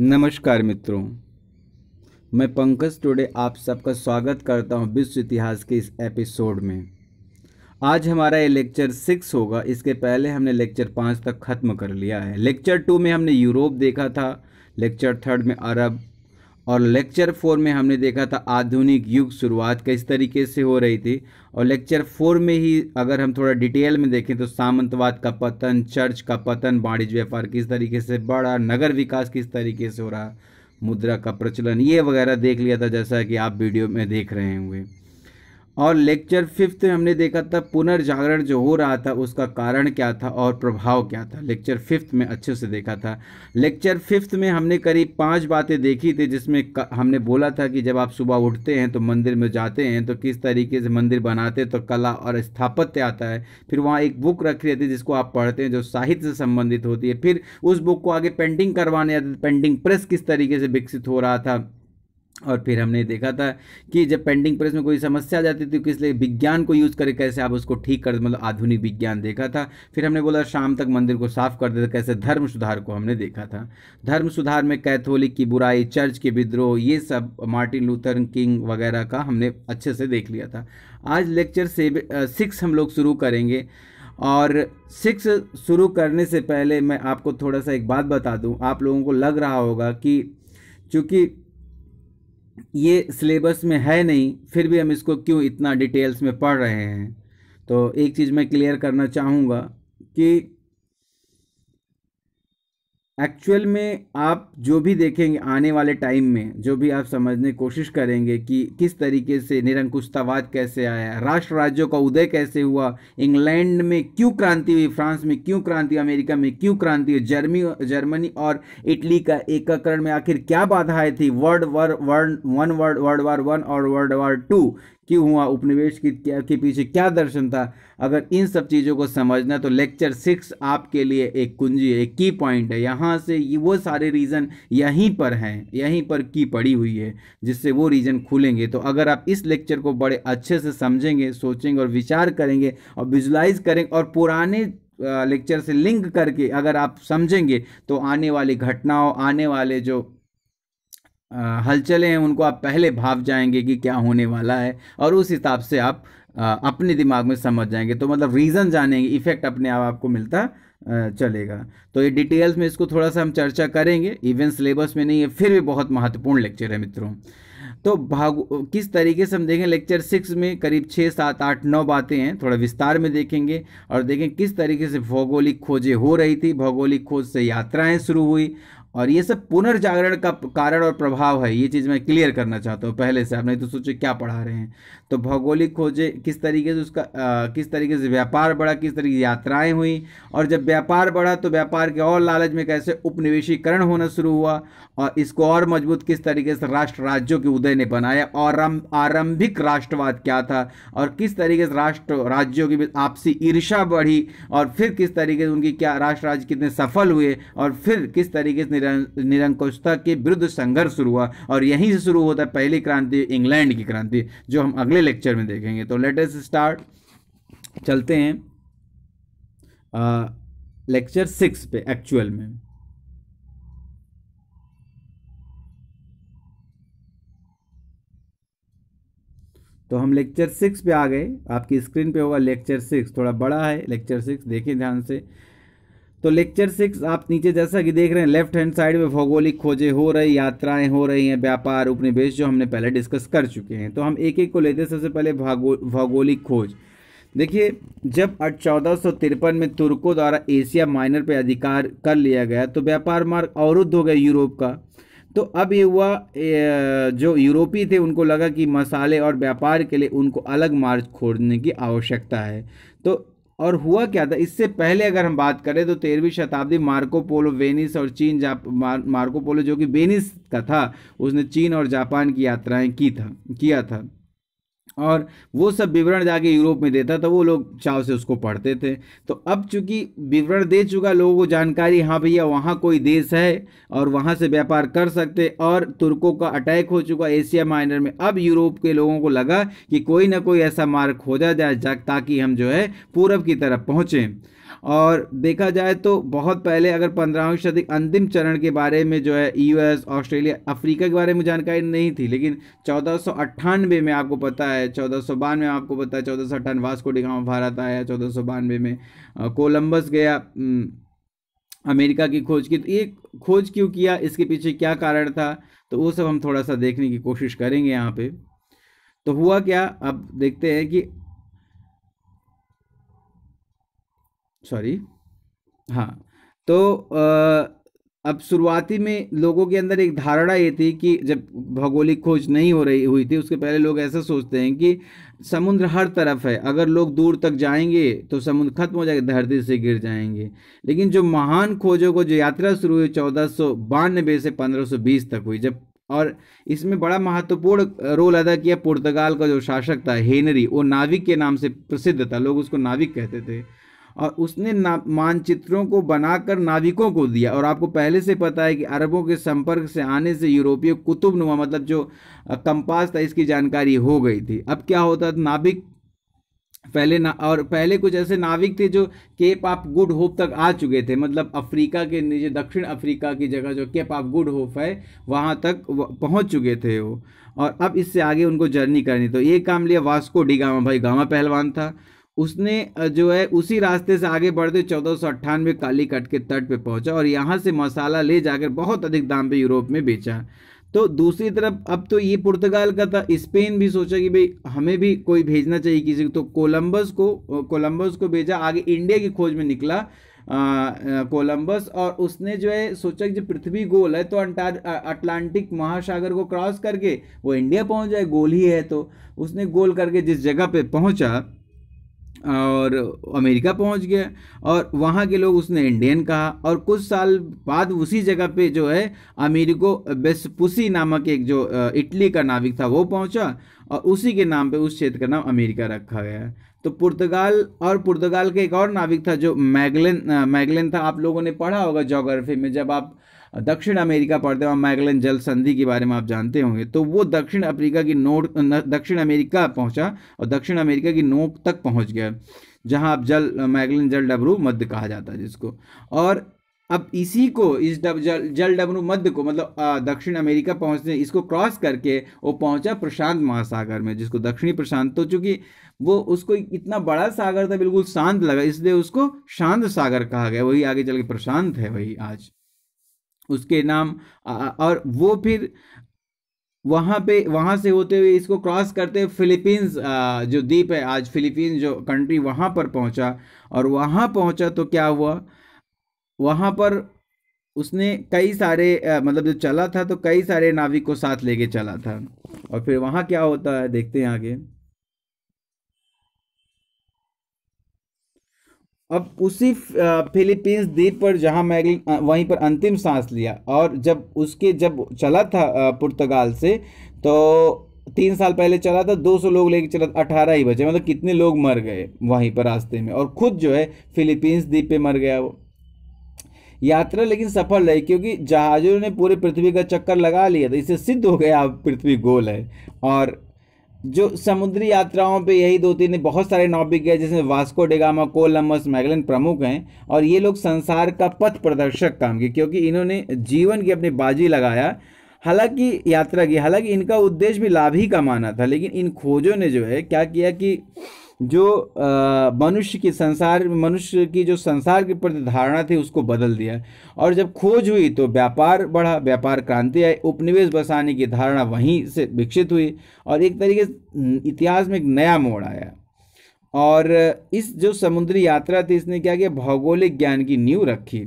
नमस्कार मित्रों मैं पंकज टोडे आप सबका स्वागत करता हूं विश्व इतिहास के इस एपिसोड में आज हमारा ये लेक्चर सिक्स होगा इसके पहले हमने लेक्चर पाँच तक ख़त्म कर लिया है लेक्चर टू में हमने यूरोप देखा था लेक्चर थर्ड में अरब और लेक्चर फोर में हमने देखा था आधुनिक युग शुरुआत किस तरीके से हो रही थी और लेक्चर फोर में ही अगर हम थोड़ा डिटेल में देखें तो सामंतवाद का पतन चर्च का पतन वाणिज्य व्यापार किस तरीके से बढ़ा नगर विकास किस तरीके से हो रहा मुद्रा का प्रचलन ये वगैरह देख लिया था जैसा कि आप वीडियो में देख रहे हुए और लेक्चर फिफ्थ में हमने देखा था पुनर्जागरण जो हो रहा था उसका कारण क्या था और प्रभाव क्या था लेक्चर फिफ्थ में अच्छे से देखा था लेक्चर फिफ्थ में हमने करीब पांच बातें देखी थी जिसमें हमने बोला था कि जब आप सुबह उठते हैं तो मंदिर में जाते हैं तो किस तरीके से मंदिर बनाते हैं तो कला और स्थापत्य आता है फिर वहाँ एक बुक रखी रहती जिसको आप पढ़ते हैं जो साहित्य से संबंधित होती है फिर उस बुक को आगे पेंटिंग करवाने जाते पेंटिंग प्रेस किस तरीके से विकसित हो रहा था और फिर हमने देखा था कि जब पेंडिंग प्रेस में कोई समस्या आ जाती थी किस लिए विज्ञान को यूज़ करके कैसे आप उसको ठीक कर मतलब आधुनिक विज्ञान देखा था फिर हमने बोला शाम तक मंदिर को साफ कर देते कैसे धर्म सुधार को हमने देखा था धर्म सुधार में कैथोलिक की बुराई चर्च के विद्रोह ये सब मार्टिन लूथर किंग वगैरह का हमने अच्छे से देख लिया था आज लेक्चर से सिक्स हम लोग शुरू करेंगे और सिक्स शुरू करने से पहले मैं आपको थोड़ा सा एक बात बता दूं आप लोगों को लग रहा होगा कि चूँकि ये सिलेबस में है नहीं फिर भी हम इसको क्यों इतना डिटेल्स में पढ़ रहे हैं तो एक चीज़ मैं क्लियर करना चाहूँगा कि एक्चुअल में आप जो भी देखेंगे आने वाले टाइम में जो भी आप समझने की कोशिश करेंगे कि किस तरीके से निरंकुशतावाद कैसे आया राष्ट्र राज्यों का उदय कैसे हुआ इंग्लैंड में क्यों क्रांति हुई फ्रांस में क्यों क्रांति अमेरिका में क्यों क्रांति हुई जर्मी जर्मनी और इटली का एकीकरण में आखिर क्या बाधाएं थी world war world one world world war one और वर्ल्ड वार टू क्यों हुआ उपनिवेश की क्या के पीछे क्या दर्शन था अगर इन सब चीज़ों को समझना है तो लेक्चर सिक्स आपके लिए एक कुंजी है एक की पॉइंट है यहाँ से वो सारे रीज़न यहीं पर हैं यहीं पर की पड़ी हुई है जिससे वो रीज़न खुलेंगे तो अगर आप इस लेक्चर को बड़े अच्छे से समझेंगे सोचेंगे और विचार करेंगे और विजुलाइज करेंगे और पुराने लेक्चर से लिंक करके अगर आप समझेंगे तो आने वाली घटनाओं आने वाले जो हलचलें हैं उनको आप पहले भाप जाएंगे कि क्या होने वाला है और उस हिसाब से आप अपने दिमाग में समझ जाएंगे तो मतलब रीज़न जानेंगे इफेक्ट अपने आप आपको मिलता चलेगा तो ये डिटेल्स में इसको थोड़ा सा हम चर्चा करेंगे इवन सिलेबस में नहीं है फिर भी बहुत महत्वपूर्ण लेक्चर है मित्रों तो भाग किस तरीके से हम देखें लेक्चर सिक्स में करीब छः सात आठ नौ बातें हैं थोड़ा विस्तार में देखेंगे और देखें किस तरीके से भौगोलिक खोजें हो रही थी भौगोलिक खोज से यात्राएं शुरू हुई और ये सब पुनर्जागरण का कारण और प्रभाव है ये चीज़ मैं क्लियर करना चाहता हूँ पहले से आप नहीं तो सोचे क्या पढ़ा रहे हैं तो भौगोलिक खोजें किस तरीके से उसका आ, किस तरीके से व्यापार बढ़ा किस तरीके से यात्राएँ हुई और जब व्यापार बढ़ा तो व्यापार के और लालच में कैसे उपनिवेशीकरण होना शुरू हुआ और इसको और मजबूत किस तरीके से राष्ट्र राज्यों के उदय ने बनाया और आरंभिक राष्ट्रवाद क्या था और किस तरीके से राष्ट्र राज्यों की आपसी ईर्षा बढ़ी और फिर किस तरीके से उनकी क्या राष्ट्र राज्य कितने सफल हुए और फिर किस तरीके से निरंकुशता के विरुद्ध संघर्ष शुरू हुआ और यहीं से शुरू होता है पहली क्रांति इंग्लैंड की क्रांति जो हम अगले लेक्चर में देखेंगे तो लेटेस्ट स्टार्ट चलते हैं लेक्चर सिक्स पे एक्चुअल में तो हम लेक्चर सिक्स पे आ गए आपकी स्क्रीन पे होगा लेक्चर सिक्स थोड़ा बड़ा है लेक्चर सिक्स देखिए ध्यान से तो लेक्चर सिक्स आप नीचे जैसा कि देख रहे हैं लेफ्ट हैंड साइड में भौगोलिक खोजें हो रही यात्राएं हो रही हैं व्यापार उपनिवेश जो हमने पहले डिस्कस कर चुके हैं तो हम एक एक को लेते हैं सबसे पहले भौगोलिक खोज देखिए जब चौदह में तुर्कों द्वारा एशिया माइनर पर अधिकार कर लिया गया तो व्यापार मार्ग अवरुद्ध हो गया यूरोप का तो अब ये हुआ जो यूरोपीय थे उनको लगा कि मसाले और व्यापार के लिए उनको अलग मार्ग खोजने की आवश्यकता है तो और हुआ क्या था इससे पहले अगर हम बात करें तो तेरहवीं शताब्दी मार्कोपोलो वेनिस और चीन जाप मार्कोपोलो जो कि वेनिस का था उसने चीन और जापान की यात्राएं की था किया था और वो सब विवरण जाके यूरोप में देता था वो लोग चाव से उसको पढ़ते थे तो अब चूंकि विवरण दे चुका लोगों को जानकारी हाँ भैया वहाँ कोई देश है और वहाँ से व्यापार कर सकते और तुर्कों का अटैक हो चुका एशिया माइनर में अब यूरोप के लोगों को लगा कि कोई ना कोई ऐसा मार्ग खोजा जाए जा, ताकि हम जो है पूरब की तरफ पहुँचें और देखा जाए तो बहुत पहले अगर पंद्रहवीं सदी अंतिम चरण के बारे में जो है यूएस ऑस्ट्रेलिया अफ्रीका के बारे में जानकारी नहीं थी लेकिन चौदह में आपको पता है चौदह में आपको पता है चौदह सौ अट्ठानवे वास्को डिगामा भारत आया चौदह में कोलंबस गया अमेरिका की खोज की तो ये खोज क्यों किया इसके पीछे क्या कारण था तो वो सब हम थोड़ा सा देखने की कोशिश करेंगे यहाँ पे तो हुआ क्या अब देखते हैं कि सॉरी हम्म। हाँ तो अब शुरुआती में लोगों के अंदर एक धारणा ये थी कि जब भौगोलिक खोज नहीं हो रही हुई थी उसके पहले लोग ऐसा सोचते हैं कि समुद्र हर तरफ है अगर लोग दूर तक जाएंगे तो समुद्र खत्म हो जाएगा धरती से गिर जाएंगे लेकिन जो महान खोजों को जो यात्रा शुरू हुई चौदह से पंद्रह तक हुई जब और इसमें बड़ा महत्वपूर्ण रोल अदा किया पुर्तगाल का जो शासक था हेनरी वो नाविक के नाम से प्रसिद्ध था लोग उसको नाविक कहते थे और उसने मानचित्रों को बनाकर नाविकों को दिया और आपको पहले से पता है कि अरबों के संपर्क से आने से यूरोपीय कुतुब नुमा मतलब जो कंपास था इसकी जानकारी हो गई थी अब क्या होता था नाविक पहले ना और पहले कुछ ऐसे नाविक थे जो केप ऑफ गुड होप तक आ चुके थे मतलब अफ्रीका के नीचे दक्षिण अफ्रीका की जगह जो केप ऑफ गुड होप है वहाँ तक पहुँच चुके थे वो और अब इससे आगे उनको जर्नी करनी तो ये काम लिया वास्को डी गामा भाई गामा पहलवान था उसने जो है उसी रास्ते से आगे बढ़ते चौदह सौ अट्ठानवे काली कट के तट पे पहुंचा और यहाँ से मसाला ले जाकर बहुत अधिक दाम पे यूरोप में बेचा तो दूसरी तरफ अब तो ये पुर्तगाल का था स्पेन भी सोचा कि भाई हमें भी कोई भेजना चाहिए किसी को तो कोलंबस को कोलंबस को भेजा आगे इंडिया की खोज में निकला कोलंबस और उसने जो है सोचा कि जो पृथ्वी गोल है तो अटलांटिक महासागर को क्रॉस करके वो इंडिया पहुंच जाए गोल ही है तो उसने गोल करके जिस जगह पे पहुंचा और अमेरिका पहुंच गया और वहाँ के लोग उसने इंडियन कहा और कुछ साल बाद उसी जगह पे जो है अमेरिको बेसपुसी नामक एक जो इटली का नाविक था वो पहुंचा और उसी के नाम पे उस क्षेत्र का नाम अमेरिका रखा गया तो पुर्तगाल और पुर्तगाल के एक और नाविक था जो मैगलन मैगलन था आप लोगों ने पढ़ा होगा जोग्राफी में जब आप दक्षिण अमेरिका पढ़ते हो मैगलन जल संधि के बारे में आप जानते होंगे तो वो दक्षिण अफ्रीका की नोट दक्षिण अमेरिका पहुंचा और दक्षिण अमेरिका की नोक तक पहुंच गया जहां आप जल मैगलन जल डबरू मध्य कहा जाता है जिसको और अब इसी को इस डब जल जल डबरू मध्य को मतलब दक्षिण अमेरिका पहुंचने इसको क्रॉस करके वो पहुंचा प्रशांत महासागर में जिसको दक्षिणी प्रशांत तो चूंकि वो उसको इतना बड़ा सागर था बिल्कुल शांत लगा इसलिए उसको शांत सागर कहा गया वही आगे चल के प्रशांत है वही आज उसके नाम और वो फिर वहाँ पे वहाँ से होते हुए इसको क्रॉस करते हुए फिलीपींस जो द्वीप है आज फिलीपींस जो कंट्री वहाँ पर पहुँचा और वहाँ पहुँचा तो क्या हुआ वहाँ पर उसने कई सारे मतलब जो चला था तो कई सारे नाविक को साथ लेके चला था और फिर वहाँ क्या होता है देखते हैं आगे अब उसी फिलीपींस द्वीप पर जहां मैगलन वहीं पर अंतिम सांस लिया और जब उसके जब चला था पुर्तगाल से तो तीन साल पहले चला था 200 लोग लेके चला था अठारह ही बचे मतलब कितने लोग मर गए वहीं पर रास्ते में और खुद जो है फिलीपींस द्वीप पे मर गया वो यात्रा लेकिन सफल रही क्योंकि जहाज़ों ने पूरे पृथ्वी का चक्कर लगा लिया था इससे सिद्ध हो गया अब पृथ्वी गोल है और जो समुद्री यात्राओं पे यही दो तीन बहुत सारे नौबिक गए जिसमें वास्को डेगामा कोलम्बस मैगलन प्रमुख हैं और ये लोग संसार का पथ प्रदर्शक काम किए क्योंकि इन्होंने जीवन की अपनी बाजी लगाया हालांकि यात्रा की हालांकि इनका उद्देश्य भी लाभ ही कमाना था लेकिन इन खोजों ने जो है क्या किया कि जो मनुष्य की संसार मनुष्य की जो संसार की धारणा थी उसको बदल दिया और जब खोज हुई तो व्यापार बढ़ा व्यापार क्रांति आई उपनिवेश बसाने की धारणा वहीं से विकसित हुई और एक तरीके से इतिहास में एक नया मोड़ आया और इस जो समुद्री यात्रा थी इसने क्या किया भौगोलिक ज्ञान की नींव रखी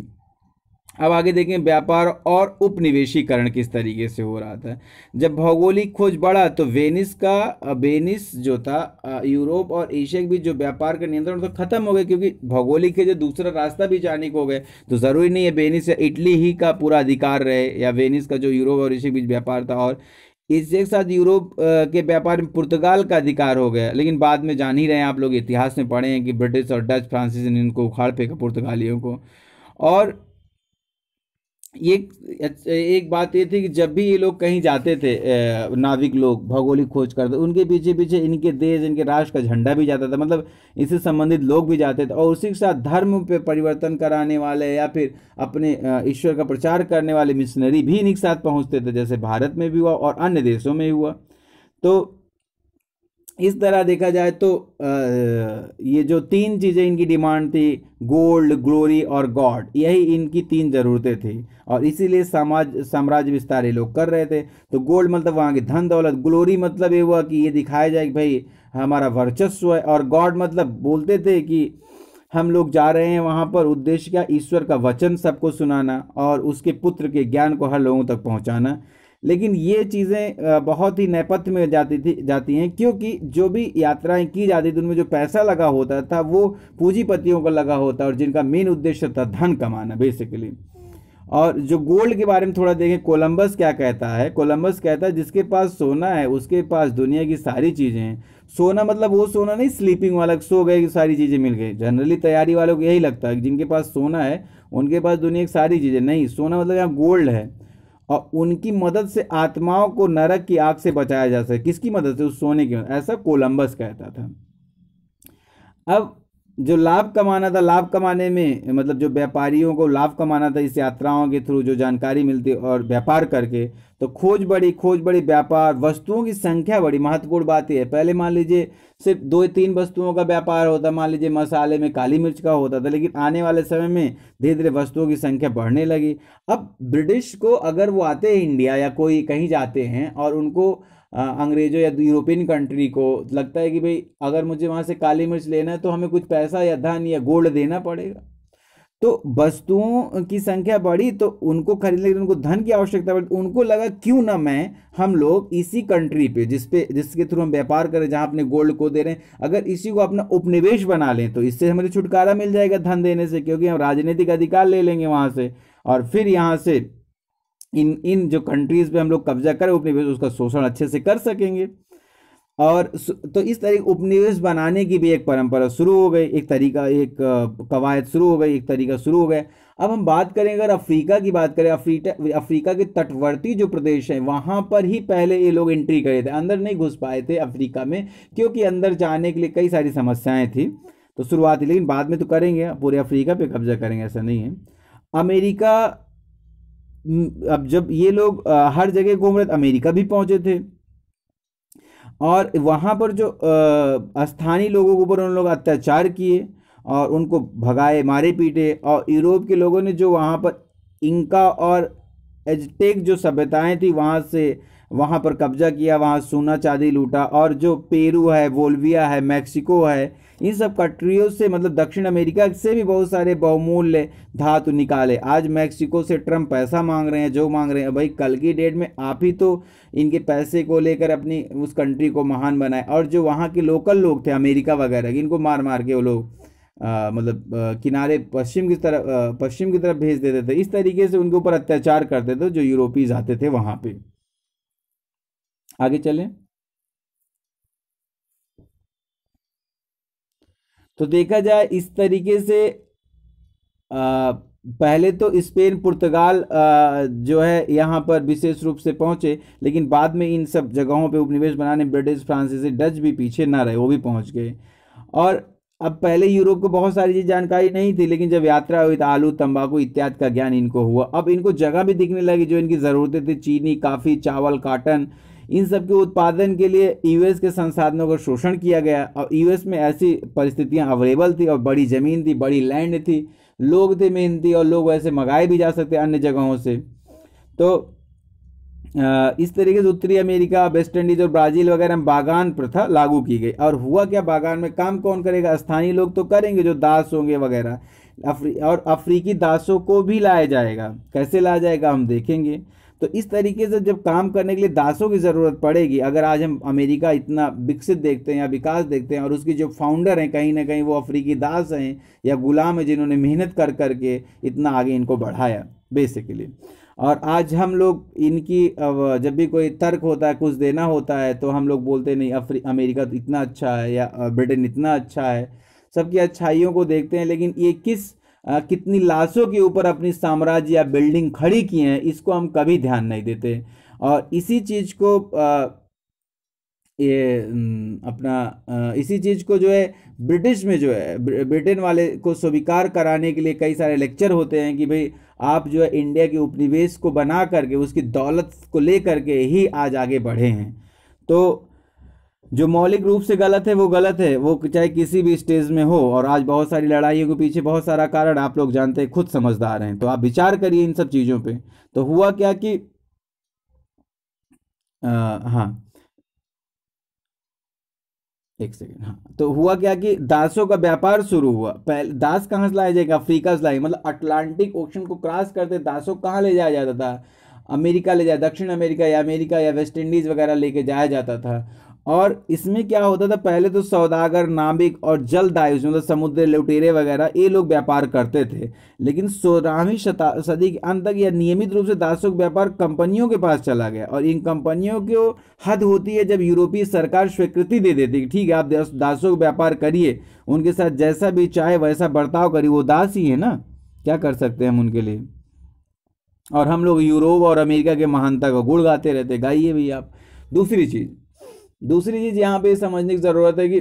अब आगे देखें व्यापार और उपनिवेशीकरण किस तरीके से हो रहा था जब भौगोलिक खोज बढ़ा तो वेनिस का वेनिस जो था यूरोप और एशिया के बीच जो व्यापार का नियंत्रण तो खत्म हो गया क्योंकि भौगोलिक के जो दूसरा रास्ता भी जाने को गए तो ज़रूरी नहीं है वेनिस या इटली ही का पूरा अधिकार रहे या वेनिस का जो यूरोप और एशिया के बीच व्यापार था और इसके साथ यूरोप के व्यापार में पुर्तगाल का अधिकार हो गया लेकिन बाद में जान ही रहे हैं आप लोग इतिहास में पढ़े हैं कि ब्रिटिश और डच फ्रांसिस ने इनको उखाड़ फेंका पुर्तगालियों को और एक एक बात ये थी कि जब भी ये लोग कहीं जाते थे नाविक लोग भौगोलिक खोज करते उनके पीछे पीछे इनके देश इनके राष्ट्र का झंडा भी जाता था मतलब इससे संबंधित लोग भी जाते थे और उसी के साथ धर्म पे परिवर्तन कराने वाले या फिर अपने ईश्वर का प्रचार करने वाले मिशनरी भी इनके साथ पहुँचते थे जैसे भारत में भी हुआ और अन्य देशों में हुआ तो इस तरह देखा जाए तो ये जो तीन चीज़ें इनकी डिमांड थी गोल्ड ग्लोरी और गॉड यही इनकी तीन ज़रूरतें थी और इसीलिए समाज साम्राज्य विस्तार ये लोग कर रहे थे तो गोल्ड मतलब वहाँ की धन दौलत ग्लोरी मतलब ये हुआ कि ये दिखाया जाए कि भाई हमारा वर्चस्व है और गॉड मतलब बोलते थे कि हम लोग जा रहे हैं वहाँ पर उद्देश्य क्या ईश्वर का वचन सबको सुनाना और उसके पुत्र के ज्ञान को हर लोगों तक पहुँचाना लेकिन ये चीज़ें बहुत ही नेपथ्य में जाती थी जाती हैं क्योंकि जो भी यात्राएं की जाती थी उनमें जो पैसा लगा होता था वो पूंजीपतियों का लगा होता और जिनका मेन उद्देश्य था धन कमाना बेसिकली और जो गोल्ड के बारे में थोड़ा देखें कोलंबस क्या कहता है कोलंबस कहता है जिसके पास सोना है उसके पास दुनिया की सारी चीज़ें हैं सोना मतलब वो सोना नहीं स्लीपिंग वाला सो गए कि सारी चीज़ें मिल गई जनरली तैयारी वालों को यही लगता है जिनके पास सोना है उनके पास दुनिया की सारी चीज़ें नहीं सोना मतलब यहाँ गोल्ड है और उनकी मदद से आत्माओं को नरक की आग से बचाया जा सके किसकी मदद से उस सोने की मदद ऐसा कोलंबस कहता था अब जो लाभ कमाना था लाभ कमाने में मतलब जो व्यापारियों को लाभ कमाना था इस यात्राओं के थ्रू जो जानकारी मिलती और व्यापार करके तो खोज बड़ी खोज बड़ी व्यापार वस्तुओं की संख्या बड़ी महत्वपूर्ण बात यह है पहले मान लीजिए सिर्फ दो तीन वस्तुओं का व्यापार होता मान लीजिए मसाले में काली मिर्च का होता था लेकिन आने वाले समय में धीरे धीरे वस्तुओं की संख्या बढ़ने लगी अब ब्रिटिश को अगर वो आते हैं इंडिया या कोई कहीं जाते हैं और उनको अंग्रेज़ों या यूरोपियन कंट्री को लगता है कि भाई अगर मुझे वहाँ से काली मिर्च लेना है तो हमें कुछ पैसा या धन या गोल्ड देना पड़ेगा तो वस्तुओं की संख्या बढ़ी तो उनको खरीदने के लिए उनको धन की आवश्यकता पड़ी उनको लगा क्यों ना मैं हम लोग इसी कंट्री पे जिस पे जिसके थ्रू हम व्यापार करें जहाँ अपने गोल्ड को दे रहे हैं अगर इसी को अपना उपनिवेश बना लें तो इससे हमें तो छुटकारा मिल जाएगा धन देने से क्योंकि हम राजनीतिक अधिकार ले लेंगे वहाँ से और फिर यहाँ से इन इन जो कंट्रीज़ पे हम लोग कब्जा करें उपनिवेश उसका शोषण अच्छे से कर सकेंगे और तो इस तरीके उपनिवेश बनाने की भी एक परंपरा शुरू हो गई एक तरीका एक कवायद शुरू हो गई एक तरीका शुरू हो गया अब हम बात करें अगर अफ्रीका की बात करें अफ्रीका अफ्रीका के तटवर्ती जो प्रदेश हैं वहाँ पर ही पहले ये लोग एंट्री करे थे अंदर नहीं घुस पाए थे अफ्रीका में क्योंकि अंदर जाने के लिए कई सारी समस्याएँ थी तो शुरुआत लेकिन बाद में तो करेंगे पूरे अफ्रीका पर कब्जा करेंगे ऐसा नहीं है अमेरिका अब जब ये लोग हर जगह घूम रहे थे अमेरिका भी पहुंचे थे और वहाँ पर जो स्थानीय लोगों के ऊपर उन लोग अत्याचार किए और उनको भगाए मारे पीटे और यूरोप के लोगों ने जो वहाँ पर इंका और एजटेक जो सभ्यताएँ थी वहाँ से वहाँ पर कब्जा किया वहाँ सोना चांदी लूटा और जो पेरू है वोल्विया है मैक्सिको है इन सब कंट्रियों से मतलब दक्षिण अमेरिका से भी बहुत सारे बहुमूल्य धातु निकाले आज मैक्सिको से ट्रम्प पैसा मांग रहे हैं जो मांग रहे हैं भाई कल की डेट में आप ही तो इनके पैसे को लेकर अपनी उस कंट्री को महान बनाए और जो वहाँ के लोकल लोग थे अमेरिका वगैरह इनको मार मार के वो लोग मतलब आ, किनारे पश्चिम की तरफ पश्चिम की तरफ भेज देते थे इस तरीके से उनके ऊपर अत्याचार करते थे जो यूरोपीज आते थे वहाँ पे आगे चलें तो देखा जाए इस तरीके से आ, पहले तो स्पेन पुर्तगाल जो है यहाँ पर विशेष रूप से पहुँचे लेकिन बाद में इन सब जगहों पे उपनिवेश बनाने ब्रिटिश फ्रांसीसी डच भी पीछे ना रहे वो भी पहुँच गए और अब पहले यूरोप को बहुत सारी चीज़ जानकारी नहीं थी लेकिन जब यात्रा हुई तो आलू तंबाकू इत्यादि का ज्ञान इनको हुआ अब इनको जगह भी दिखने लगी जो इनकी ज़रूरतें थी चीनी काफ़ी चावल काटन इन सब के उत्पादन के लिए यूएस के संसाधनों का शोषण किया गया और यूएस में ऐसी परिस्थितियाँ अवेलेबल थी और बड़ी ज़मीन थी बड़ी लैंड थी लोग थे मेहनती और लोग वैसे मंगाए भी जा सकते अन्य जगहों से तो इस तरीके से उत्तरी अमेरिका वेस्ट इंडीज और ब्राज़ील वगैरह में बागान प्रथा लागू की गई और हुआ क्या बागान में काम कौन करेगा स्थानीय लोग तो करेंगे जो दास होंगे वगैरह अफ्री और अफ्रीकी दासों को भी लाया जाएगा कैसे लाया जाएगा हम देखेंगे तो इस तरीके से जब काम करने के लिए दासों की ज़रूरत पड़ेगी अगर आज हम अमेरिका इतना विकसित देखते हैं या विकास देखते हैं और उसकी जो फाउंडर हैं कहीं ना कहीं वो अफ्रीकी दास हैं या गुलाम हैं जिन्होंने मेहनत कर करके इतना आगे इनको बढ़ाया बेसिकली और आज हम लोग इनकी जब भी कोई तर्क होता है कुछ देना होता है तो हम लोग बोलते नहीं अफ्री अमेरिका तो इतना अच्छा है या ब्रिटेन इतना अच्छा है सबकी अच्छाइयों को देखते हैं लेकिन ये किस आ, कितनी लाशों के ऊपर अपनी साम्राज्य या बिल्डिंग खड़ी किए हैं इसको हम कभी ध्यान नहीं देते और इसी चीज़ को आ, ये अपना इसी चीज़ को जो है ब्रिटिश में जो है ब्रिटेन वाले को स्वीकार कराने के लिए कई सारे लेक्चर होते हैं कि भाई आप जो है इंडिया के उपनिवेश को बना करके उसकी दौलत को ले करके ही आज आगे बढ़े हैं तो जो मौलिक रूप से गलत है वो गलत है वो चाहे किसी भी स्टेज में हो और आज बहुत सारी लड़ाइयों के पीछे बहुत सारा कारण आप लोग जानते हैं खुद समझदार हैं तो आप विचार करिए इन सब चीज़ों पे तो हुआ क्या कि आ, हाँ एक सेकेंड हाँ तो हुआ क्या कि दासों का व्यापार शुरू हुआ पहले दास कहाँ से लाया जाएगा अफ्रीका से लाएगा मतलब अटलांटिक ओशन को क्रॉस करते दासों कहाँ ले जाया जाता था अमेरिका ले जाए दक्षिण अमेरिका या अमेरिका या वेस्ट इंडीज़ वगैरह लेके जाया जाता था और इसमें क्या होता था पहले तो सौदागर नाबिक और जलदायु मतलब समुद्र लुटेरे वगैरह ये लोग व्यापार करते थे लेकिन सोलहवीं शता सदी के अंत तक यह नियमित रूप से दासों का व्यापार कंपनियों के पास चला गया और इन कंपनियों को हद होती है जब यूरोपीय सरकार स्वीकृति दे देती है ठीक है आप दासों का व्यापार करिए उनके साथ जैसा भी चाहे वैसा बर्ताव करिए वो दास ही है ना क्या कर सकते हैं हम उनके लिए और हम लोग यूरोप और अमेरिका के महानता का गुड़ गाते रहते गाइए भी आप दूसरी चीज़ दूसरी चीज यहाँ पे समझने की ज़रूरत है कि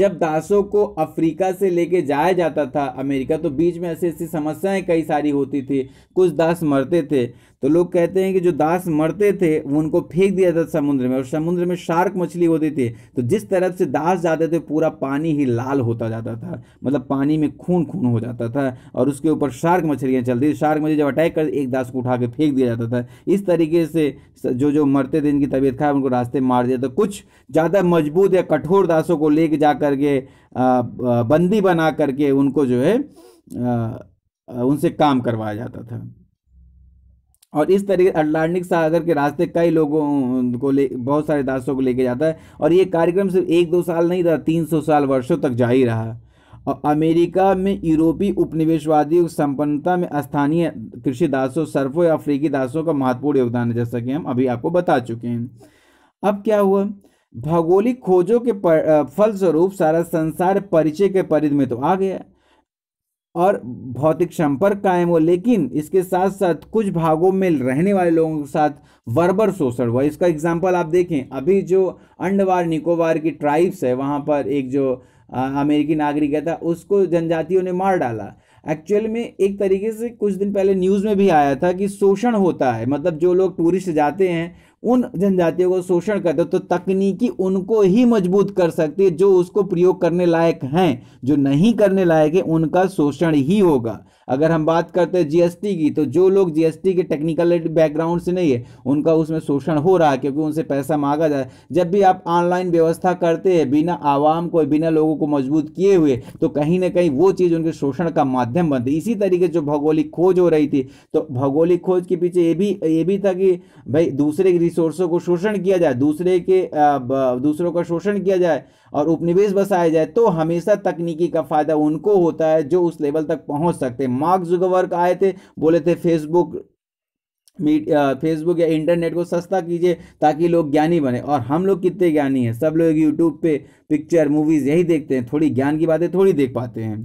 जब दासों को अफ्रीका से लेके जाया जाता था अमेरिका तो बीच में ऐसी ऐसी समस्याएं कई सारी होती थी कुछ दास मरते थे तो लोग कहते हैं कि जो दास मरते थे वो उनको फेंक दिया था समुद्र में और समुद्र में शार्क मछली होती थी तो जिस तरफ से दास जाते थे पूरा पानी ही लाल होता जाता था मतलब पानी में खून खून हो जाता था और उसके ऊपर शार्क मछलियाँ चलती थी शार्क मछली जब अटैक कर एक दास को उठा के फेंक दिया जाता था इस तरीके से जो जो मरते थे इनकी तबीयत खराब उनको रास्ते मार दिया था कुछ ज़्यादा मजबूत या कठोर दासों को ले जा करके बंदी बना करके उनको जो है उनसे काम करवाया जाता था और इस तरीके अटलांटिक सागर के रास्ते कई लोगों को ले बहुत सारे दासों को लेके जाता है और ये कार्यक्रम सिर्फ एक दो साल नहीं था तीन सौ साल वर्षों तक जारी रहा और अमेरिका में यूरोपीय उपनिवेशवादियों की संपन्नता में स्थानीय कृषि दासों सर्फों या अफ्रीकी दासों का महत्वपूर्ण योगदान है जैसा कि हम अभी आपको बता चुके हैं अब क्या हुआ भौगोलिक खोजों के फलस्वरूप सारा संसार परिचय के परिधि में तो आ गया और भौतिक संपर्क कायम हो लेकिन इसके साथ साथ कुछ भागों में रहने वाले लोगों के साथ वर्बर शोषण हुआ इसका एग्जाम्पल आप देखें अभी जो अंडवार निकोबार की ट्राइब्स है वहाँ पर एक जो अमेरिकी नागरिक था उसको जनजातियों ने मार डाला एक्चुअल में एक तरीके से कुछ दिन पहले न्यूज़ में भी आया था कि शोषण होता है मतलब जो लोग टूरिस्ट जाते हैं उन जनजातियों को शोषण करते तो तकनीकी उनको ही मजबूत कर सकती है जो उसको प्रयोग करने लायक हैं जो नहीं करने लायक है उनका शोषण ही होगा अगर हम बात करते हैं जीएसटी की तो जो लोग जीएसटी के टेक्निकल बैकग्राउंड से नहीं है उनका उसमें शोषण हो रहा है क्योंकि उनसे पैसा मांगा जाए जब भी आप ऑनलाइन व्यवस्था करते हैं बिना आवाम को बिना लोगों को मजबूत किए हुए तो कहीं ना कहीं वो चीज़ उनके शोषण का माध्यम बनती इसी तरीके जो भौगोलिक खोज हो रही थी तो भौगोलिक खोज के पीछे ये भी ये भी था कि भाई दूसरे के रिसोर्सों को शोषण किया जाए दूसरे के दूसरों का शोषण किया जाए और उपनिवेश बसाया जाए तो हमेशा तकनीकी का फ़ायदा उनको होता है जो उस लेवल तक पहुँच सकते हैं मार्क जुगवर्क आए थे बोले थे फेसबुक मीट फेसबुक या इंटरनेट को सस्ता कीजिए ताकि लोग ज्ञानी बने और हम लोग कितने ज्ञानी हैं सब लोग यूट्यूब पे पिक्चर मूवीज़ यही देखते हैं थोड़ी ज्ञान की बातें थोड़ी देख पाते हैं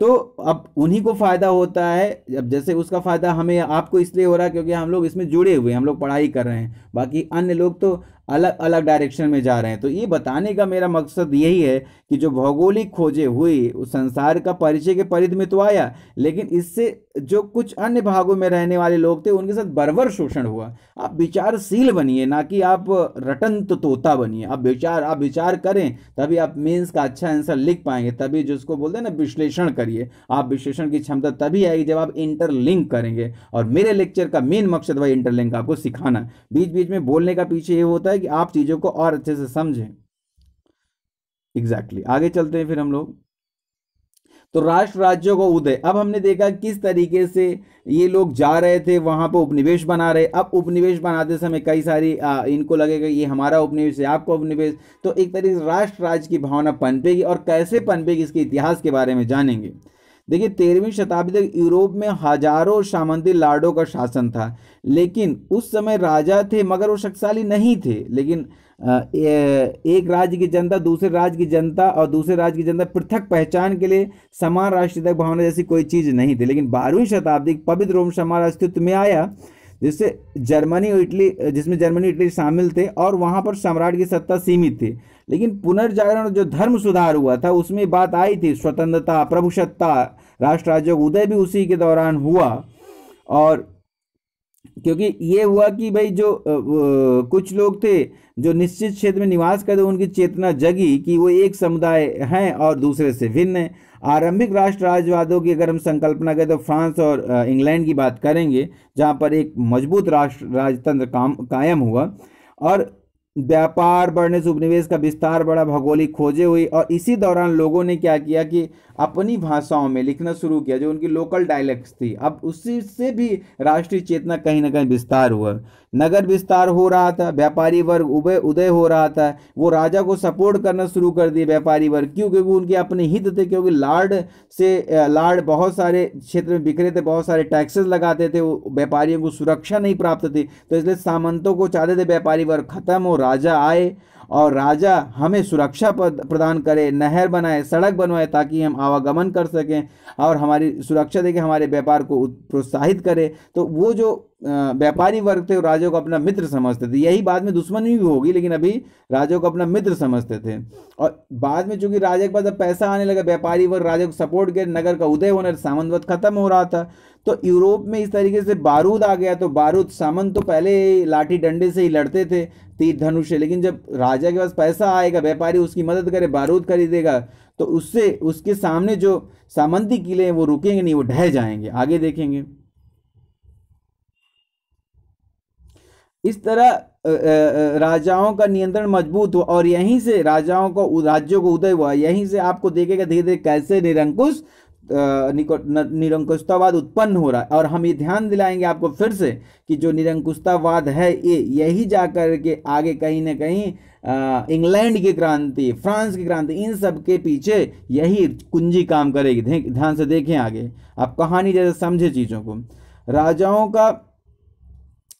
तो अब उन्हीं को फ़ायदा होता है अब जैसे उसका फ़ायदा हमें आपको इसलिए हो रहा है क्योंकि हम लोग इसमें जुड़े हुए हैं हम लोग पढ़ाई कर रहे हैं बाकी अन्य लोग तो अलग अलग डायरेक्शन में जा रहे हैं तो ये बताने का मेरा मकसद यही है कि जो भौगोलिक खोजें हुई उस संसार का परिचय के परिधि में तो आया लेकिन इससे जो कुछ अन्य भागों में रहने वाले लोग थे उनके साथ बरबर शोषण हुआ आप विचारशील बनिए ना कि आप रटन तोता बनिए आप विचार आप विचार करें तभी आप मीन्स का अच्छा आंसर लिख पाएंगे तभी जिसको बोलते हैं ना विश्लेषण करिए आप विश्लेषण की क्षमता तभी आएगी जब आप इंटरलिंक करेंगे और मेरे लेक्चर का मेन मकसद वही इंटरलिंक आपको सिखाना बीच बीच में बोलने का पीछे ये होता है कि आप चीज़ों को और अच्छे से समझें एग्जैक्टली exactly. आगे चलते हैं फिर हम लोग तो राष्ट्र राज्यों को उदय अब हमने देखा किस तरीके से ये लोग जा रहे थे वहां पर उपनिवेश बना रहे अब उपनिवेश बनाते समय कई सारी आ, इनको लगेगा ये हमारा उपनिवेश है आपका उपनिवेश तो एक तरीके से राष्ट्र राज्य की भावना पनपेगी और कैसे पनपेगी इसके इतिहास के बारे में जानेंगे देखिए तेरहवीं शताब्दी तक यूरोप में हजारों सामंती लाडो का शासन था लेकिन उस समय राजा थे मगर वो शक्तिशाली नहीं थे लेकिन एक राज्य की जनता दूसरे राज्य की जनता और दूसरे राज्य की जनता पृथक पहचान के लिए समान राष्ट्रीय भावना जैसी कोई चीज़ नहीं थी लेकिन बारहवीं शताब्दी पवित्र रोम समाज अस्तित्व में आया जिससे जर्मनी और इटली जिसमें जर्मनी इटली शामिल थे और वहाँ पर सम्राट की सत्ता सीमित थी लेकिन पुनर्जागरण जो धर्म सुधार हुआ था उसमें बात आई थी स्वतंत्रता प्रभुसत्ता राष्ट्र राज्यों का उदय भी उसी के दौरान हुआ और क्योंकि ये हुआ कि भाई जो कुछ लोग थे जो निश्चित क्षेत्र में निवास करते उनकी चेतना जगी कि वो एक समुदाय हैं और दूसरे से भिन्न हैं आरंभिक राष्ट्र राज्यवादों की अगर हम संकल्पना करें तो फ्रांस और इंग्लैंड की बात करेंगे जहाँ पर एक मजबूत राष्ट्र राजतंत्र काम कायम हुआ और व्यापार बढ़ने से उपनिवेश का विस्तार बड़ा भौगोलिक खोजे हुई और इसी दौरान लोगों ने क्या किया कि अपनी भाषाओं में लिखना शुरू किया जो उनकी लोकल डायलेक्ट्स थी अब उसी से भी राष्ट्रीय चेतना कहीं ना कहीं विस्तार हुआ नगर विस्तार हो रहा था व्यापारी वर्ग उभय उदय हो रहा था वो राजा को सपोर्ट करना शुरू कर दिए व्यापारी वर्ग क्यों क्योंकि उनके अपने हित थे क्योंकि लार्ड से लार्ड बहुत सारे क्षेत्र में बिखरे थे बहुत सारे टैक्सेस लगाते थे वो व्यापारियों को सुरक्षा नहीं प्राप्त थी तो इसलिए सामंतों को चाहते थे व्यापारी वर्ग खत्म हो राजा आए और राजा हमें सुरक्षा प्रदान करे नहर बनाए सड़क बनवाए ताकि हम आवागमन कर सकें और हमारी सुरक्षा देके हमारे व्यापार को प्रोत्साहित करे तो वो जो व्यापारी वर्ग थे राजा को अपना मित्र समझते थे यही बाद में दुश्मन भी होगी लेकिन अभी राजा को अपना मित्र समझते थे और बाद में चूंकि राजा के पास जब पैसा आने लगा व्यापारी वर्ग राजा को सपोर्ट किया नगर का उदय होने सामंतवत खत्म हो रहा था तो यूरोप में इस तरीके से बारूद आ गया तो बारूद सामन तो पहले लाठी डंडे से ही लड़ते थे तीर धनुष से लेकिन जब राजा के पास पैसा आएगा व्यापारी उसकी मदद करे बारूद खरीदेगा तो उससे उसके सामने जो सामंती किले हैं वो रुकेंगे नहीं वो ढह जाएंगे आगे देखेंगे इस तरह राजाओं का नियंत्रण मजबूत हुआ और यहीं से राजाओं को राज्यों को उदय हुआ यहीं से आपको देखेगा धीरे धीरे कैसे निरंकुश निरंकुशतावाद उत्पन्न हो रहा है और हम ये ध्यान दिलाएंगे आपको फिर से कि जो निरंकुशतावाद है ये यही जा कर के आगे कहीं ना कहीं इंग्लैंड की क्रांति फ्रांस की क्रांति इन सब के पीछे यही कुंजी काम करेगी ध्यान से देखें आगे आप कहानी जैसे समझे चीज़ों को राजाओं का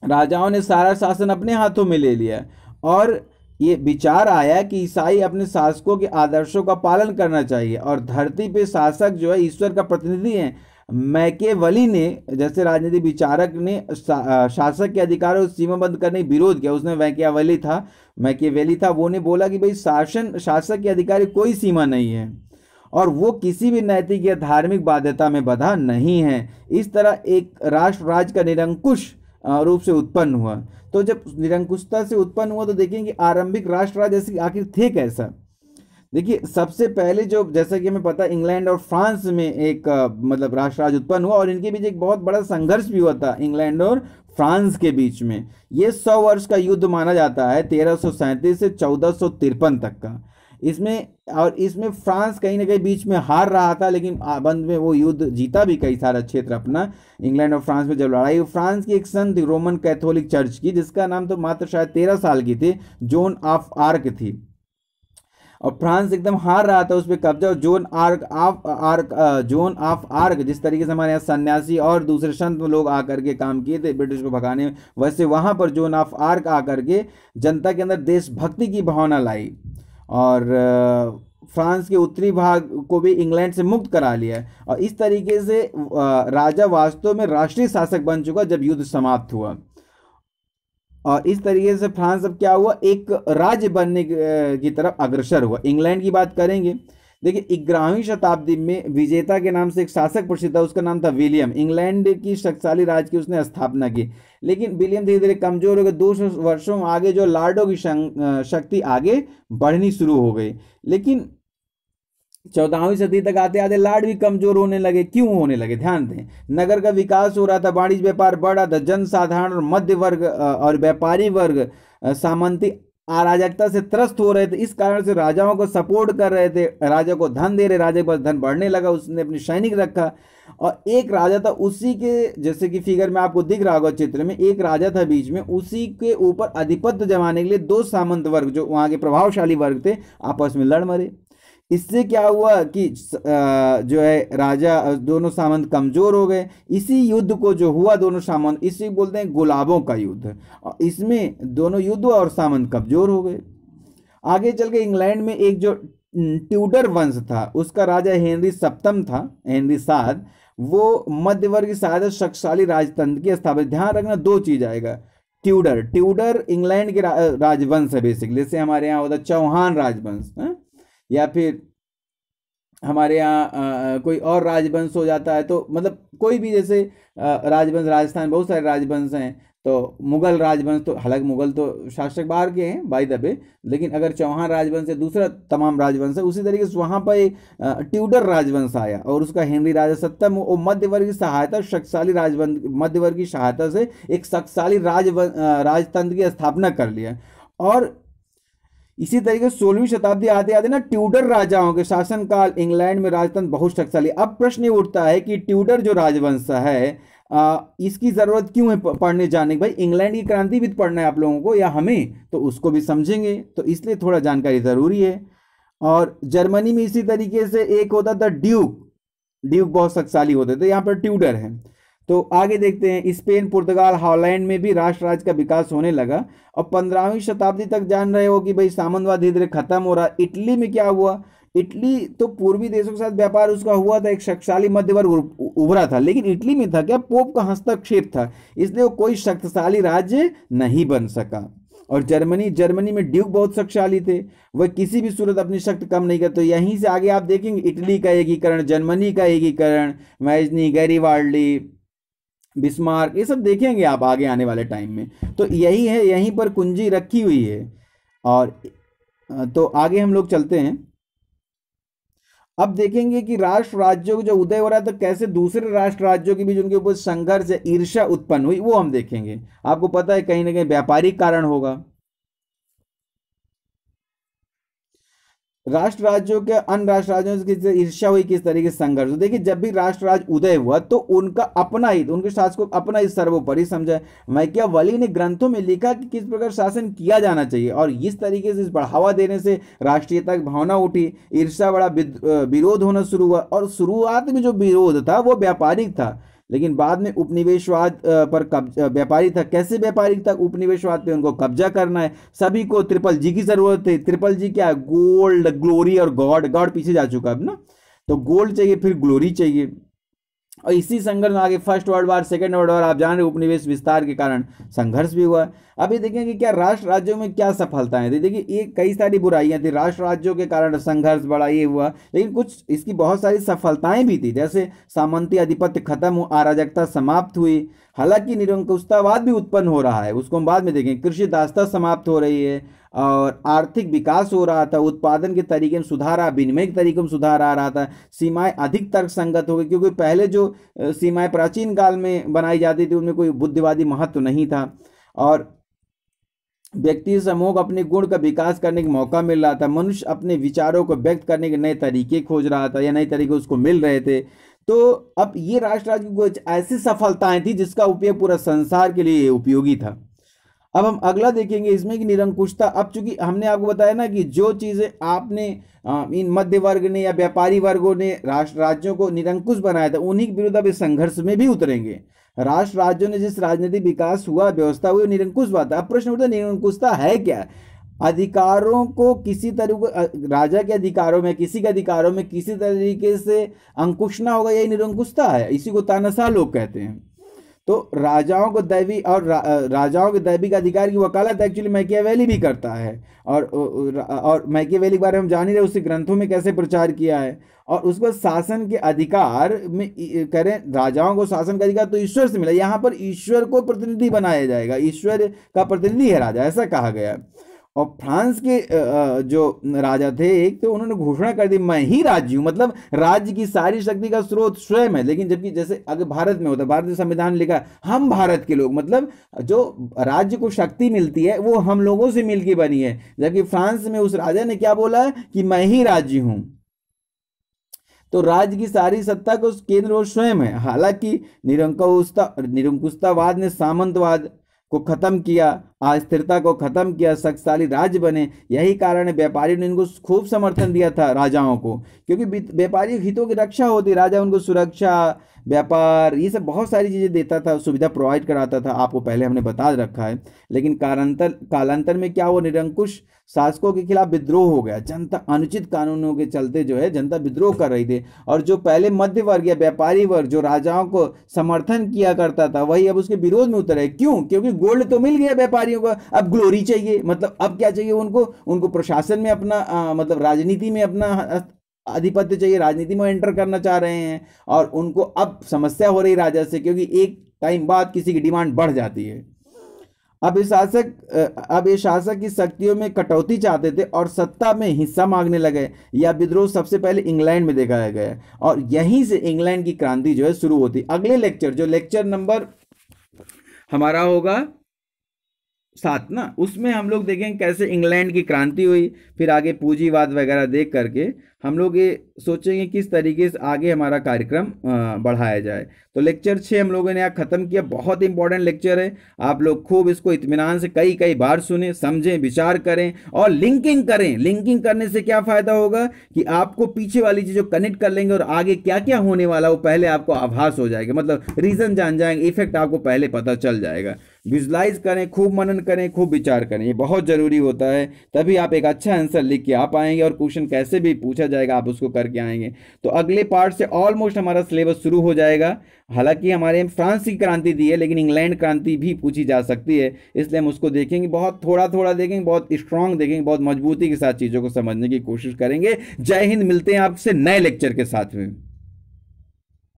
राजाओं ने सारा शासन अपने हाथों में ले लिया और ये विचार आया कि ईसाई अपने शासकों के आदर्शों का पालन करना चाहिए और धरती पे शासक जो है ईश्वर का प्रतिनिधि है मैके वली ने जैसे राजनीति विचारक ने शा, शासक के अधिकारों बंद करने विरोध किया उसने वली था मैके वली था वो ने बोला कि भाई शासन शासक के अधिकारी कोई सीमा नहीं है और वो किसी भी नैतिक या धार्मिक बाध्यता में बधा नहीं है इस तरह एक राष्ट्र राज का निरंकुश रूप से उत्पन्न हुआ तो जब निरंकुशता से उत्पन्न हुआ तो देखेंगे आरंभिक राष्ट्र राज्य ऐसे आखिर थे कैसा देखिए सबसे पहले जो जैसा कि हमें पता इंग्लैंड और फ्रांस में एक मतलब राष्ट्र राज उत्पन्न हुआ और इनके बीच एक बहुत बड़ा संघर्ष भी हुआ था इंग्लैंड और फ्रांस के बीच में ये सौ वर्ष का युद्ध माना जाता है तेरह से चौदह तक का इसमें और इसमें फ्रांस कहीं ना कहीं बीच में हार रहा था लेकिन बंद में वो युद्ध जीता भी कई सारा क्षेत्र अपना इंग्लैंड और फ्रांस में जब लड़ाई फ्रांस की एक संत रोमन कैथोलिक चर्च की जिसका नाम तो मात्र शायद तेरह साल की थी जोन ऑफ आर्क थी और फ्रांस एकदम हार रहा था उस पर कब्जा और Joan arc of Arc Joan of Arc जिस तरीके से हमारे यहाँ सन्यासी और दूसरे संत लोग आकर के काम किए थे ब्रिटिश को भगाने में वैसे वहाँ पर जोन ऑफ आर्क आकर के जनता के अंदर देशभक्ति की भावना लाई और फ्रांस के उत्तरी भाग को भी इंग्लैंड से मुक्त करा लिया है और इस तरीके से राजा वास्तव में राष्ट्रीय शासक बन चुका जब युद्ध समाप्त हुआ और इस तरीके से फ्रांस अब क्या हुआ एक राज्य बनने की तरफ अग्रसर हुआ इंग्लैंड की बात करेंगे देखिए ग्यारहवीं शताब्दी में विजेता के नाम से एक शासक प्रसिद्ध था उसका नाम था विलियम इंग्लैंड की शक्तिशाली राज की उसने स्थापना की लेकिन विलियम धीरे धीरे कमजोर हो गए दो सौ वर्षों में आगे जो लार्डो की शक्ति आगे बढ़नी शुरू हो गई लेकिन चौदहवीं सदी तक आते आते लाड भी कमजोर होने लगे क्यों होने लगे ध्यान दें नगर का विकास हो रहा था वाणिज्य व्यापार बढ़ा था जनसाधारण और मध्य वर्ग और व्यापारी वर्ग सामंती अराजकता से त्रस्त हो रहे थे इस कारण से राजाओं को सपोर्ट कर रहे थे राजा को धन दे रहे राजा के पास धन बढ़ने लगा उसने अपनी सैनिक रखा और एक राजा था उसी के जैसे कि फिगर में आपको दिख रहा होगा चित्र में एक राजा था बीच में उसी के ऊपर आधिपत्य जमाने के लिए दो सामंत वर्ग जो वहाँ के प्रभावशाली वर्ग थे आपस में लड़ मरे इससे क्या हुआ कि जो है राजा दोनों सामंत कमज़ोर हो गए इसी युद्ध को जो हुआ दोनों सामंत इसी बोलते हैं गुलाबों का युद्ध इसमें दोनों युद्ध और सामंत कमज़ोर हो गए आगे चल के इंग्लैंड में एक जो ट्यूडर वंश था उसका राजा हेनरी सप्तम था हेनरी सात वो मध्यवर्गीय वर्ग शक्तिशाली राजतंत्र की स्थापना ध्यान रखना दो चीज़ आएगा ट्यूडर ट्यूडर इंग्लैंड के राजवंश है बेसिकली जैसे हमारे यहाँ होता है चौहान राजवंश है हाँ? या फिर हमारे यहाँ कोई और राजवंश हो जाता है तो मतलब कोई भी जैसे राजवंश राजस्थान बहुत सारे राजवंश हैं तो मुगल राजवंश तो हालांकि मुगल तो शासक बाहर के हैं बाई दबे लेकिन अगर चौहान राजवंश है दूसरा तमाम राजवंश है उसी तरीके से वहाँ पर एक ट्यूडर राजवंश आया और उसका हेनरी राजा सत्तम वो मध्यवर्गीय सहायता शक्तिशाली राजवंश मध्यवर्गीय सहायता से एक शक्तिशाली राजवं राजतंत्र की स्थापना कर लिया और इसी तरीके सोलहवीं शताब्दी आते आते ना ट्यूडर राजाओं के शासनकाल इंग्लैंड में राजतंत्र बहुत शक्तिशाली अब प्रश्न ये उठता है कि ट्यूडर जो राजवंश है आ, इसकी ज़रूरत क्यों है पढ़ने जाने की भाई इंग्लैंड की क्रांति भी पढ़ना है आप लोगों को या हमें तो उसको भी समझेंगे तो इसलिए थोड़ा जानकारी ज़रूरी है और जर्मनी में इसी तरीके से एक होता था ड्यूक ड्यूक बहुत शक्तिशाली होते थे यहाँ पर ट्यूडर है तो आगे देखते हैं स्पेन पुर्तगाल हॉलैंड में भी राष्ट्र राज्य का विकास होने लगा और पंद्रहवीं शताब्दी तक जान रहे हो कि भाई सामंतवाद धीरे धीरे खत्म हो रहा इटली में क्या हुआ इटली तो पूर्वी देशों के साथ व्यापार उसका हुआ था एक शक्तिशाली मध्य वर्ग उभरा था लेकिन इटली में था क्या पोप का हस्तक्षेप था इसलिए वो कोई शक्तिशाली राज्य नहीं बन सका और जर्मनी जर्मनी में ड्यूक बहुत शक्तिशाली थे वह किसी भी सूरत अपनी शक्ति कम नहीं करते यहीं से आगे आप देखेंगे इटली का एकीकरण जर्मनी का एकीकरण मैजनी गैरीवाल्डी बिस्मार्क ये सब देखेंगे आप आगे आने वाले टाइम में तो यही है यहीं पर कुंजी रखी हुई है और तो आगे हम लोग चलते हैं अब देखेंगे कि राष्ट्र राज्यों का जो उदय हो रहा है तो कैसे दूसरे राष्ट्र राज्यों के बीच उनके ऊपर संघर्ष या ईर्ष्या उत्पन्न हुई वो हम देखेंगे आपको पता है कहीं ना कहीं व्यापारिक कारण होगा राष्ट्र राज्यों के अन्य राष्ट्र राज्यों से ईर्ष्या हुई किस तरीके से संघर्ष देखिए जब भी राष्ट्र राज उदय हुआ तो उनका अपना हित उनके शासकों का अपना हित सर्वोपरि समझा मैकिया वली ने ग्रंथों में लिखा कि किस प्रकार शासन किया जाना चाहिए और इस तरीके से इस बढ़ावा देने से राष्ट्रीयता की भावना उठी ईर्षा बड़ा विरोध होना शुरू हुआ और शुरुआत में जो विरोध था वो व्यापारिक था लेकिन बाद में उपनिवेशवाद पर कब्जा व्यापारी था कैसे व्यापारी था उपनिवेशवाद पे उनको कब्जा करना है सभी को ट्रिपल जी की जरूरत है ट्रिपल जी क्या है गोल्ड ग्लोरी और गॉड गॉड पीछे जा चुका है ना तो गोल्ड चाहिए फिर ग्लोरी चाहिए और इसी संघर्ष में आगे first world war second world war आप जान रहे उपनिवेश विस्तार के कारण संघर्ष भी हुआ अभी देखें कि क्या राष्ट्र राज्यों में क्या सफलताएं थी देखिए ये कई सारी बुराइयां थी राष्ट्र राज्यों के कारण संघर्ष बड़ा ये हुआ लेकिन कुछ इसकी बहुत सारी सफलताएं भी थी जैसे सामंती आधिपत्य खत्म हुआ अराजकता समाप्त हुई हालांकि निरंकुशतावाद भी उत्पन्न हो रहा है उसको हम बाद में देखें कृषि दास्ता समाप्त हो रही है और आर्थिक विकास हो रहा था उत्पादन के तरीके में सुधार आ विनिमय के तरीके में सुधार आ रहा था सीमाएं अधिक तर्कसंगत हो गई क्योंकि पहले जो सीमाएं प्राचीन काल में बनाई जाती थी उनमें कोई बुद्धिवादी महत्व तो नहीं था और व्यक्ति समूह को अपने गुण का विकास करने का मौका मिल रहा था मनुष्य अपने विचारों को व्यक्त करने के नए तरीके खोज रहा था या नए तरीके उसको मिल रहे थे तो अब ये राष्ट्र राज्य कुछ ऐसी सफलताएं थी जिसका उपयोग पूरा संसार के लिए उपयोगी था अब हम अगला देखेंगे इसमें कि निरंकुशता अब चूंकि हमने आपको बताया ना कि जो चीज़ें आपने इन मध्य वर्ग ने या व्यापारी वर्गों ने राष्ट्र राज्यों को निरंकुश बनाया था उन्हीं के विरुद्ध अब इस संघर्ष में भी उतरेंगे राष्ट्र राज्यों ने जिस राजनीतिक विकास हुआ व्यवस्था हुई निरंकुश बात है अब प्रश्न उठता निरंकुशता है क्या अधिकारों को किसी तरह राजा के अधिकारों में किसी के अधिकारों में किसी तरीके से अंकुश ना होगा यही निरंकुशता है इसी को तानसा लोग कहते हैं तो राजाओं को दैवी और रा, राजाओं के दैविक अधिकार की वकालत एक्चुअली मैकियावेली भी करता है और और मैकियावेली के बारे में हम जान ही रहे उसके ग्रंथों में कैसे प्रचार किया है और उसको शासन के अधिकार में करें राजाओं को शासन का अधिकार तो ईश्वर से मिला यहाँ पर ईश्वर को प्रतिनिधि बनाया जाएगा ईश्वर का प्रतिनिधि है राजा ऐसा कहा गया है और फ्रांस के जो राजा थे एक तो उन्होंने घोषणा कर दी मैं ही राज्य हूँ मतलब राज्य की सारी शक्ति का स्रोत स्वयं है लेकिन जबकि जैसे अगर भारत में होता भारतीय संविधान लिखा हम भारत के लोग मतलब जो राज्य को शक्ति मिलती है वो हम लोगों से मिलकर बनी है जबकि फ्रांस में उस राजा ने क्या बोला कि मैं ही राज्य हूँ तो राज्य की सारी सत्ता को केंद्र और स्वयं है हालांकि निरंकुशता निरंकुशतावाद ने सामंतवाद को खत्म किया अस्थिरता को खत्म किया शक्तिशाली राज्य बने यही कारण है व्यापारियों ने इनको खूब समर्थन दिया था राजाओं को क्योंकि व्यापारी हितों की रक्षा होती राजा उनको सुरक्षा व्यापार ये सब बहुत सारी चीज़ें देता था सुविधा प्रोवाइड कराता था आपको पहले हमने बता रखा है लेकिन कालांतर कालांतर में क्या वो निरंकुश शासकों के खिलाफ विद्रोह हो गया जनता अनुचित कानूनों के चलते जो है जनता विद्रोह कर रही थी और जो पहले मध्य वर्ग या व्यापारी वर्ग जो राजाओं को समर्थन किया करता था वही अब उसके विरोध में उतरे क्यों क्योंकि गोल्ड तो मिल गया व्यापारी नहीं होगा अब ग्लोरी चाहिए मतलब अब क्या चाहिए उनको उनको प्रशासन में अपना आ, मतलब राजनीति में अपना आधिपत्य चाहिए राजनीति में एंटर करना चाह रहे हैं और उनको अब समस्या हो रही राजा से क्योंकि एक टाइम बाद किसी की डिमांड बढ़ जाती है अब ये शासक अब ये शासक की शक्तियों में कटौती चाहते थे और सत्ता में हिस्सा मांगने लगे यह विद्रोह सबसे पहले इंग्लैंड में देखा गया और यहीं से इंग्लैंड की क्रांति जो है शुरू होती अगले लेक्चर जो लेक्चर नंबर हमारा होगा साथ ना उसमें हम लोग देखें कैसे इंग्लैंड की क्रांति हुई फिर आगे पूंजीवाद वगैरह देख करके हम लोग ये सोचेंगे किस तरीके से आगे हमारा कार्यक्रम बढ़ाया जाए तो लेक्चर छः हम लोगों ने यहाँ ख़त्म किया बहुत इंपॉर्टेंट लेक्चर है आप लोग खूब इसको इतमान से कई कई बार सुने समझें विचार करें और लिंकिंग करें लिंकिंग करने से क्या फ़ायदा होगा कि आपको पीछे वाली चीज़ों कनेक्ट कर लेंगे और आगे क्या क्या होने वाला वो पहले आपको आभास हो जाएगा मतलब रीज़न जान जाएंगे इफेक्ट आपको पहले पता चल जाएगा विजुलाइज करें खूब मनन करें खूब विचार करें ये बहुत ज़रूरी होता है तभी आप एक अच्छा आंसर लिख के आ पाएंगे और क्वेश्चन कैसे भी पूछा जाएगा आप उसको करके आएंगे तो अगले पार्ट से ऑलमोस्ट हमारा सिलेबस शुरू हो जाएगा हालांकि हमारे फ्रांस की क्रांति दी है लेकिन इंग्लैंड क्रांति भी पूछी जा सकती है इसलिए हम उसको देखेंगे बहुत थोड़ा थोड़ा देखेंगे बहुत स्ट्रांग देखेंगे बहुत मजबूती के साथ चीज़ों को समझने की कोशिश करेंगे जय हिंद मिलते हैं आपसे नए लेक्चर के साथ में